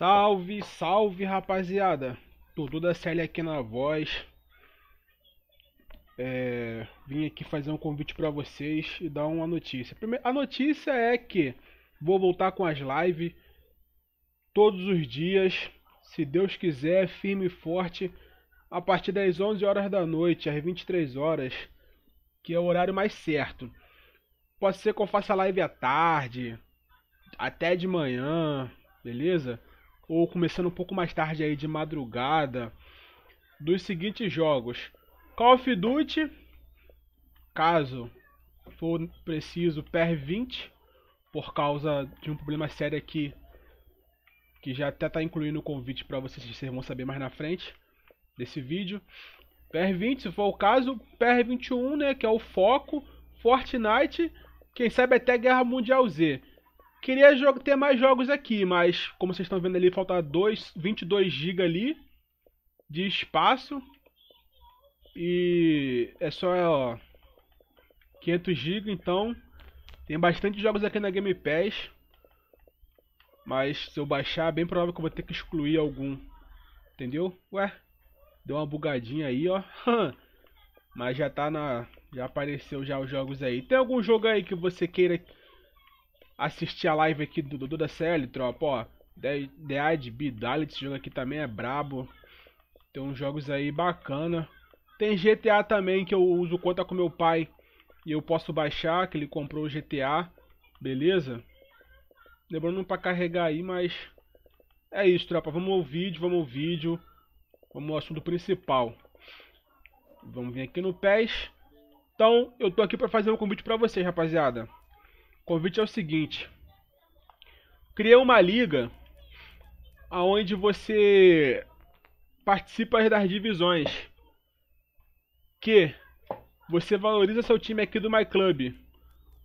Salve, salve rapaziada! Tudo da série aqui na voz. É, vim aqui fazer um convite para vocês e dar uma notícia. Primeiro, a notícia é que vou voltar com as lives todos os dias, se Deus quiser, firme e forte, a partir das 11 horas da noite, às 23 horas, que é o horário mais certo. Pode ser que eu faça live à tarde, até de manhã, beleza? ou começando um pouco mais tarde aí de madrugada dos seguintes jogos: Call of Duty, caso for preciso, per 20 por causa de um problema sério aqui que já até está incluindo o convite para vocês, vocês vão saber mais na frente desse vídeo. pr 20, se for o caso, pr 21, né, que é o foco, Fortnite, quem sabe até Guerra Mundial Z. Queria jogo, ter mais jogos aqui, mas como vocês estão vendo ali, falta 22 GB ali de espaço. E é só ó, 500 GB, então tem bastante jogos aqui na Game Pass. Mas se eu baixar, é bem provável que eu vou ter que excluir algum. Entendeu? Ué, deu uma bugadinha aí, ó. mas já tá na... já apareceu já os jogos aí. Tem algum jogo aí que você queira assistir a live aqui do Dudu da CL, tropa, ó. The IDB, Dalit, esse jogo aqui também é brabo. Tem uns jogos aí bacana. Tem GTA também que eu uso conta com meu pai e eu posso baixar, que ele comprou o GTA, beleza? Lembrando para carregar aí, mas é isso, tropa. Vamos ao vídeo, vamos ao vídeo. Vamos ao assunto principal. Vamos vir aqui no PES. Então, eu tô aqui para fazer um convite para vocês, rapaziada. O convite é o seguinte: criei uma liga aonde você participa das divisões que você valoriza seu time aqui do My Club.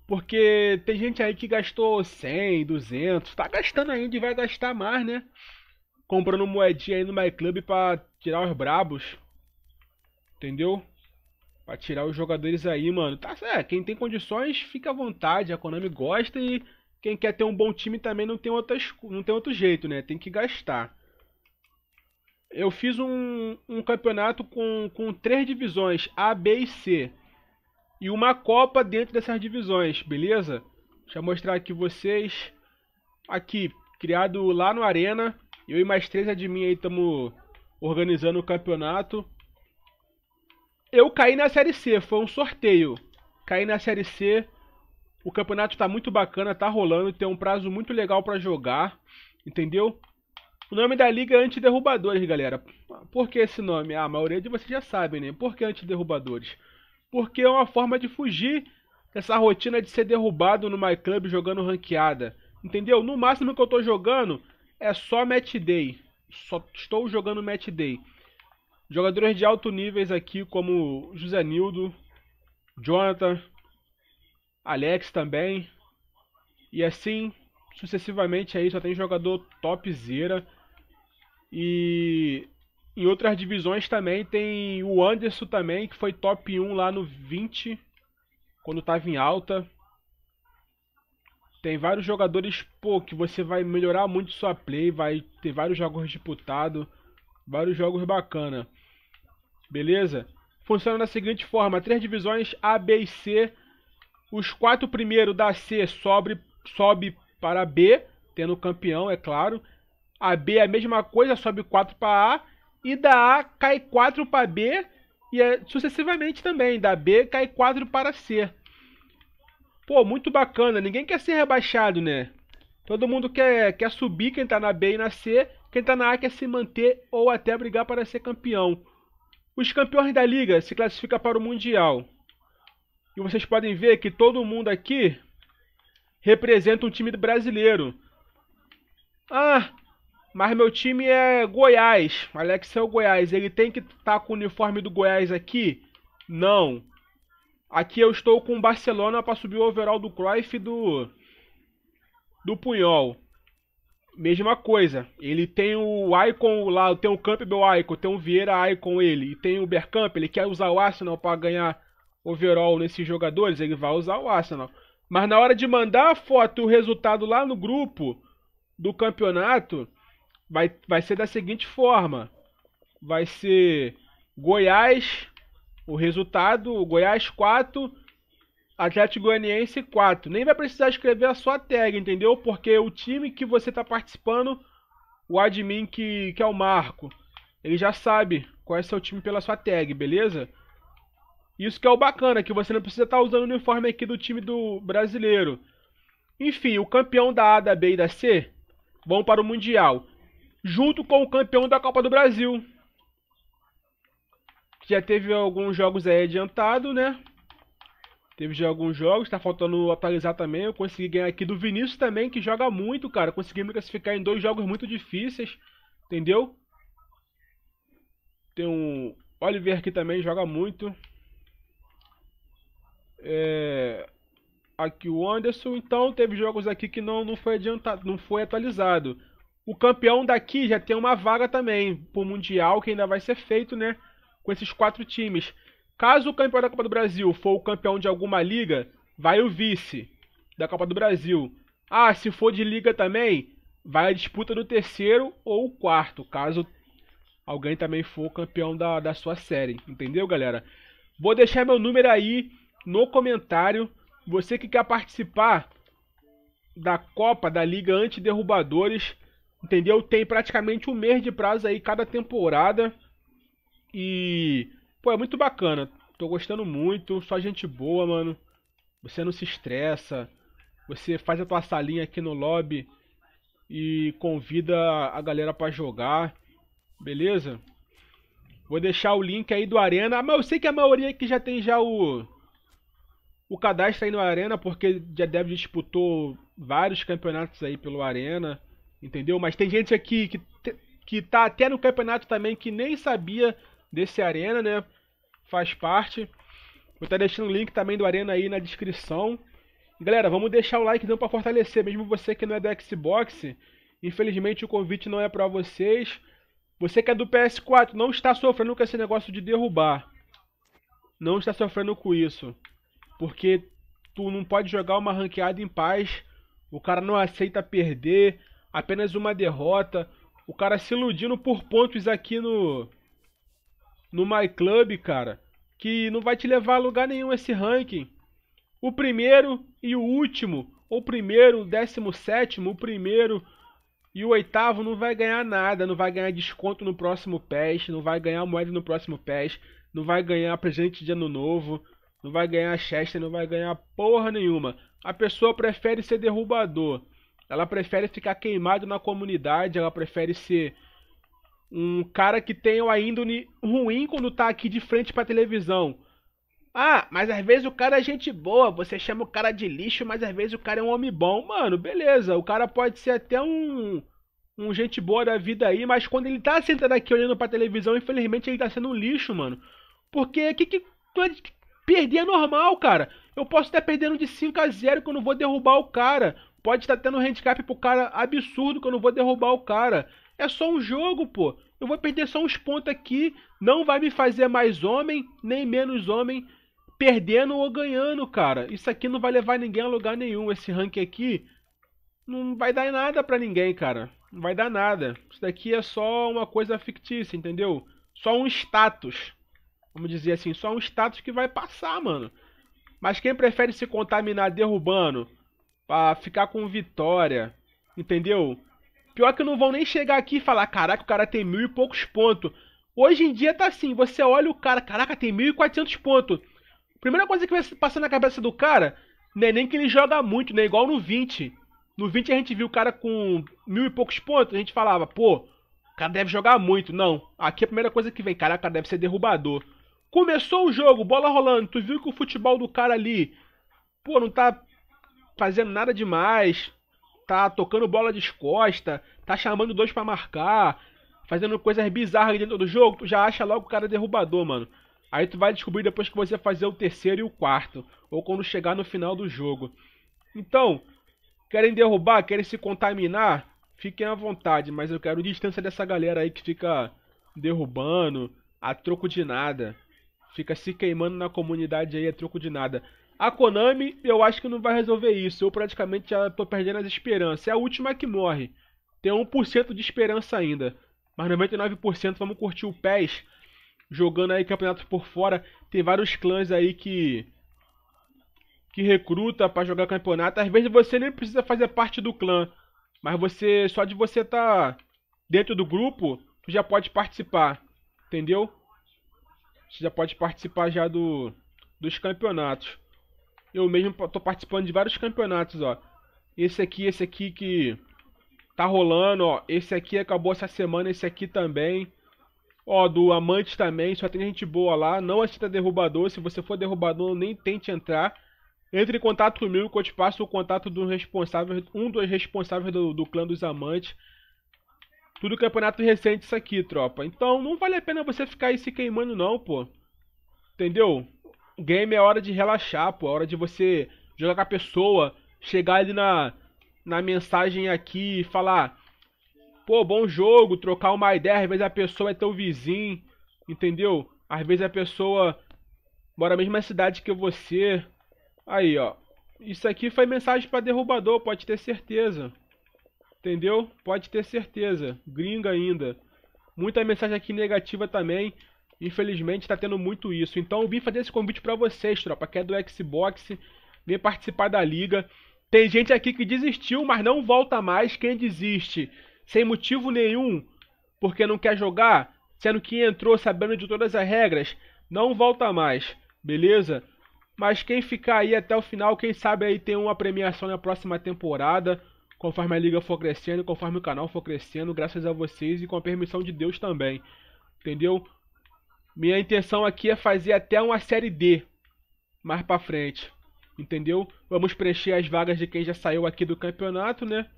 Porque tem gente aí que gastou 100, 200, tá gastando ainda e vai gastar mais, né? Comprando moedinha aí no My Club pra tirar os brabos. Entendeu? Pra tirar os jogadores aí, mano. Tá, é, quem tem condições, fica à vontade. A Konami gosta e quem quer ter um bom time também não tem, outras não tem outro jeito, né? Tem que gastar. Eu fiz um, um campeonato com, com três divisões, A, B e C. E uma Copa dentro dessas divisões, beleza? Deixa eu mostrar aqui vocês. Aqui, criado lá no Arena. Eu e mais três admin aí estamos organizando o campeonato. Eu caí na Série C, foi um sorteio. Caí na Série C. O campeonato tá muito bacana, tá rolando, tem um prazo muito legal para jogar, entendeu? O nome da liga é Antiderrubadores, galera. Por que esse nome? Ah, a maioria de vocês já sabe, né? Por que Antiderrubadores? Porque é uma forma de fugir dessa rotina de ser derrubado no My Club jogando ranqueada. Entendeu? No máximo que eu tô jogando é só match day. Só estou jogando match day. Jogadores de alto níveis aqui como José Nildo, Jonathan, Alex também. E assim sucessivamente aí, só tem jogador topzera. E em outras divisões também tem o Anderson também, que foi top 1 lá no 20, quando estava em alta. Tem vários jogadores, pô, que você vai melhorar muito sua play, vai ter vários jogos disputados, vários jogos bacana. Beleza? Funciona da seguinte forma: três divisões A, B e C. Os quatro primeiros da C sobe, sobe para B, tendo campeão, é claro. A B é a mesma coisa, sobe 4 para A. E da A cai 4 para B. E é, sucessivamente também. Da B cai 4 para C. Pô, muito bacana. Ninguém quer ser rebaixado, né? Todo mundo quer, quer subir quem tá na B e na C. Quem tá na A quer se manter ou até brigar para ser campeão. Os campeões da liga se classificam para o Mundial. E vocês podem ver que todo mundo aqui representa um time brasileiro. Ah, mas meu time é Goiás. Alex é o Goiás. Ele tem que estar tá com o uniforme do Goiás aqui? Não. Aqui eu estou com o Barcelona para subir o overall do Cruyff e do, do Punhol mesma coisa. Ele tem o Icon lá, tem o Campbell Icon, tem o Vieira Icon ele, e tem o Bergkamp, ele quer usar o Arsenal para ganhar overall nesses jogadores, ele vai usar o Arsenal. Mas na hora de mandar a foto e o resultado lá no grupo do campeonato, vai, vai ser da seguinte forma. Vai ser Goiás, o resultado, Goiás 4, Atlético Goianiense 4. Nem vai precisar escrever a sua tag, entendeu? Porque o time que você está participando, o admin que, que é o Marco, ele já sabe qual é seu time pela sua tag, beleza? Isso que é o bacana, que você não precisa estar tá usando o uniforme aqui do time do brasileiro. Enfim, o campeão da A, da B e da C vão para o Mundial. Junto com o campeão da Copa do Brasil. Que já teve alguns jogos aí adiantado, né? Teve já alguns jogos, tá faltando atualizar também. Eu consegui ganhar aqui do Vinícius também, que joga muito, cara. Consegui me classificar em dois jogos muito difíceis, entendeu? Tem um Oliver aqui também, joga muito. É... Aqui o Anderson, então teve jogos aqui que não, não foi adiantado, não foi atualizado. O campeão daqui já tem uma vaga também pro Mundial, que ainda vai ser feito, né? Com esses quatro times. Caso o campeão da Copa do Brasil for o campeão de alguma liga, vai o vice da Copa do Brasil. Ah, se for de liga também, vai a disputa do terceiro ou quarto, caso alguém também for campeão da, da sua série. Entendeu, galera? Vou deixar meu número aí no comentário. Você que quer participar da Copa da Liga Antiderrubadores, entendeu? Tem praticamente um mês de prazo aí cada temporada. E Pô, é muito bacana. Tô gostando muito. Só gente boa, mano. Você não se estressa. Você faz a tua salinha aqui no lobby e convida a galera para jogar. Beleza? Vou deixar o link aí do Arena. Mas eu sei que a maioria aqui já tem já o o cadastro aí no Arena, porque já deve disputou vários campeonatos aí pelo Arena, entendeu? Mas tem gente aqui que, que tá até no campeonato também que nem sabia desse Arena, né? faz parte. Vou estar deixando o link também do Arena aí na descrição. galera, vamos deixar o like então para fortalecer, mesmo você que não é do Xbox. Infelizmente o convite não é para vocês. Você que é do PS4 não está sofrendo com esse negócio de derrubar. Não está sofrendo com isso. Porque tu não pode jogar uma ranqueada em paz. O cara não aceita perder, apenas uma derrota. O cara se iludindo por pontos aqui no no My Club, cara, que não vai te levar a lugar nenhum esse ranking. O primeiro e o último, o primeiro, o décimo sétimo, o primeiro e o oitavo não vai ganhar nada, não vai ganhar desconto no próximo PES, não vai ganhar moeda no próximo PES, não vai ganhar presente de ano novo, não vai ganhar chester, não vai ganhar porra nenhuma. A pessoa prefere ser derrubador, ela prefere ficar queimado na comunidade, ela prefere ser um cara que tem uma índole ruim quando tá aqui de frente pra televisão. Ah, mas às vezes o cara é gente boa, você chama o cara de lixo, mas às vezes o cara é um homem bom. Mano, beleza, o cara pode ser até um, um gente boa da vida aí, mas quando ele tá sentado aqui olhando pra televisão, infelizmente ele tá sendo um lixo, mano. Porque que, que, que perder é normal, cara. Eu posso estar perdendo de 5 a 0 que eu não vou derrubar o cara. Pode estar tendo um handicap pro cara absurdo que eu não vou derrubar o cara. É só um jogo, pô eu vou perder só uns pontos aqui, não vai me fazer mais homem, nem menos homem, perdendo ou ganhando, cara. Isso aqui não vai levar ninguém a lugar nenhum, esse ranking aqui não vai dar nada pra ninguém, cara. Não vai dar nada. Isso daqui é só uma coisa fictícia, entendeu? Só um status. Vamos dizer assim, só um status que vai passar, mano. Mas quem prefere se contaminar derrubando pra ficar com vitória, entendeu? Pior que não vão nem chegar aqui e falar, caraca, o cara tem mil e poucos pontos. Hoje em dia tá assim, você olha o cara, caraca, tem mil e quatrocentos pontos. Primeira coisa que vai passar na cabeça do cara, não é nem que ele joga muito, né? Igual no 20. No 20 a gente viu o cara com mil e poucos pontos, a gente falava, pô, o cara deve jogar muito. Não, aqui é a primeira coisa que vem, caraca, deve ser derrubador. Começou o jogo, bola rolando, tu viu que o futebol do cara ali, pô, não tá fazendo nada demais, tá tocando bola de costa, tá chamando dois para marcar, fazendo coisas bizarras dentro do jogo, tu já acha logo o cara é derrubador, mano. Aí tu vai descobrir depois que você fazer o terceiro e o quarto, ou quando chegar no final do jogo. Então, querem derrubar, querem se contaminar, fiquem à vontade, mas eu quero distância dessa galera aí que fica derrubando a troco de nada. Fica se queimando na comunidade aí a troco de nada. A Konami, eu acho que não vai resolver isso. Eu praticamente já tô perdendo as esperanças. É a última que morre. Tem 1% de esperança ainda. Mas 99% vamos curtir o PES. Jogando aí campeonato por fora. Tem vários clãs aí que. Que recruta para jogar campeonato. Às vezes você nem precisa fazer parte do clã. Mas você. Só de você tá dentro do grupo, tu já pode participar. Entendeu? Você já pode participar já do. Dos campeonatos. Eu mesmo tô participando de vários campeonatos, ó. Esse aqui, esse aqui que tá rolando, ó. Esse aqui acabou essa semana, esse aqui também. Ó, do Amante também, só tem gente boa lá. Não aceita derrubador. Se você for derrubador, nem tente entrar. Entre em contato comigo que eu te passo o contato do responsável, um dos responsáveis do, do clã dos amantes. Tudo campeonato recente isso aqui, tropa. Então não vale a pena você ficar aí se queimando não, pô. Entendeu? game é hora de relaxar, pô. É hora de você jogar com a pessoa, chegar ali na, na mensagem aqui e falar: pô, bom jogo, trocar uma ideia. Às vezes a pessoa é teu vizinho, entendeu? Às vezes a pessoa mora na mesma cidade que você. Aí, ó. Isso aqui foi mensagem para derrubador, pode ter certeza. Entendeu? Pode ter certeza. Gringa ainda. Muita mensagem aqui negativa também. Infelizmente está tendo muito isso. Então eu vim fazer esse convite para vocês, tropa, que é do Xbox, vem participar da liga. Tem gente aqui que desistiu, mas não volta mais. Quem desiste sem motivo nenhum, porque não quer jogar, sendo que entrou sabendo de todas as regras, não volta mais, beleza? Mas quem ficar aí até o final, quem sabe aí tem uma premiação na próxima temporada, conforme a liga for crescendo, conforme o canal for crescendo, graças a vocês e com a permissão de Deus também. Entendeu? Minha intenção aqui é fazer até uma série D mais para frente, entendeu? Vamos preencher as vagas de quem já saiu aqui do campeonato, né?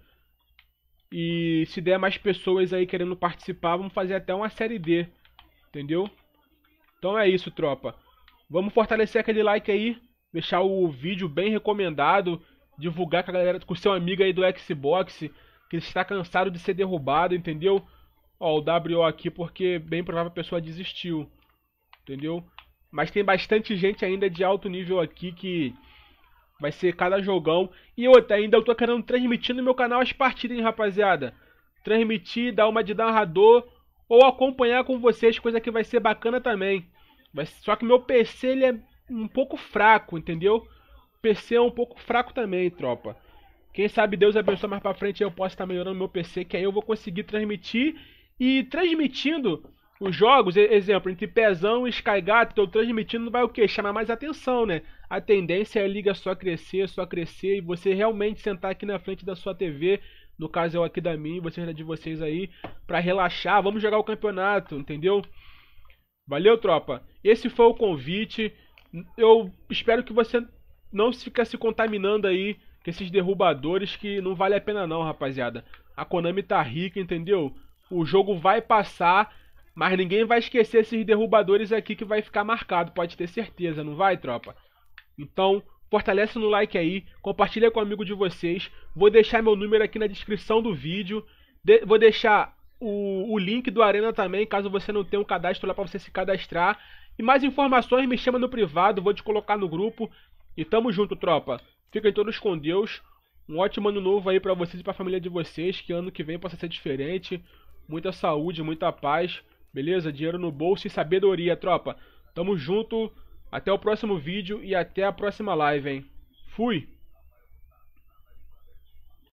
E se der mais pessoas aí querendo participar, vamos fazer até uma série D, entendeu? Então é isso, tropa. Vamos fortalecer aquele like aí, deixar o vídeo bem recomendado, divulgar com a galera, com seu amigo aí do Xbox, que está cansado de ser derrubado, entendeu? Ó, o W aqui porque bem provável a pessoa desistiu entendeu? Mas tem bastante gente ainda de alto nível aqui que vai ser cada jogão. E outra, ainda eu tô querendo transmitir no meu canal as partidas, hein, rapaziada? Transmitir, dar uma de narrador ou acompanhar com vocês, coisa que vai ser bacana também. Mas, só que meu PC ele é um pouco fraco, entendeu? PC é um pouco fraco também, tropa. Quem sabe Deus abençoe mais pra frente eu posso estar tá melhorando meu PC, que aí eu vou conseguir transmitir. E transmitindo, os jogos, exemplo, entre Pezão e que eu transmitindo vai o quê? Chamar mais atenção, né? A tendência é a liga só crescer, só crescer, e você realmente sentar aqui na frente da sua TV, no caso eu é aqui da minha, vocês de vocês aí, para relaxar, vamos jogar o campeonato, entendeu? Valeu, tropa. Esse foi o convite. Eu espero que você não fique se contaminando aí com esses derrubadores que não vale a pena não, rapaziada. A Konami tá rica, entendeu? O jogo vai passar mas ninguém vai esquecer esses derrubadores aqui que vai ficar marcado, pode ter certeza, não vai, tropa? Então, fortalece no like aí, compartilha com o um amigo de vocês. Vou deixar meu número aqui na descrição do vídeo. De vou deixar o, o, link do Arena também, caso você não tenha um cadastro lá para você se cadastrar. E mais informações, me chama no privado, vou te colocar no grupo. E tamo junto, tropa. Fiquem todos com Deus. Um ótimo ano novo aí para vocês e para a família de vocês. Que ano que vem possa ser diferente. Muita saúde, muita paz. Beleza? Dinheiro no bolso e sabedoria, tropa. Tamo junto. Até o próximo vídeo e até a próxima live, hein? Fui!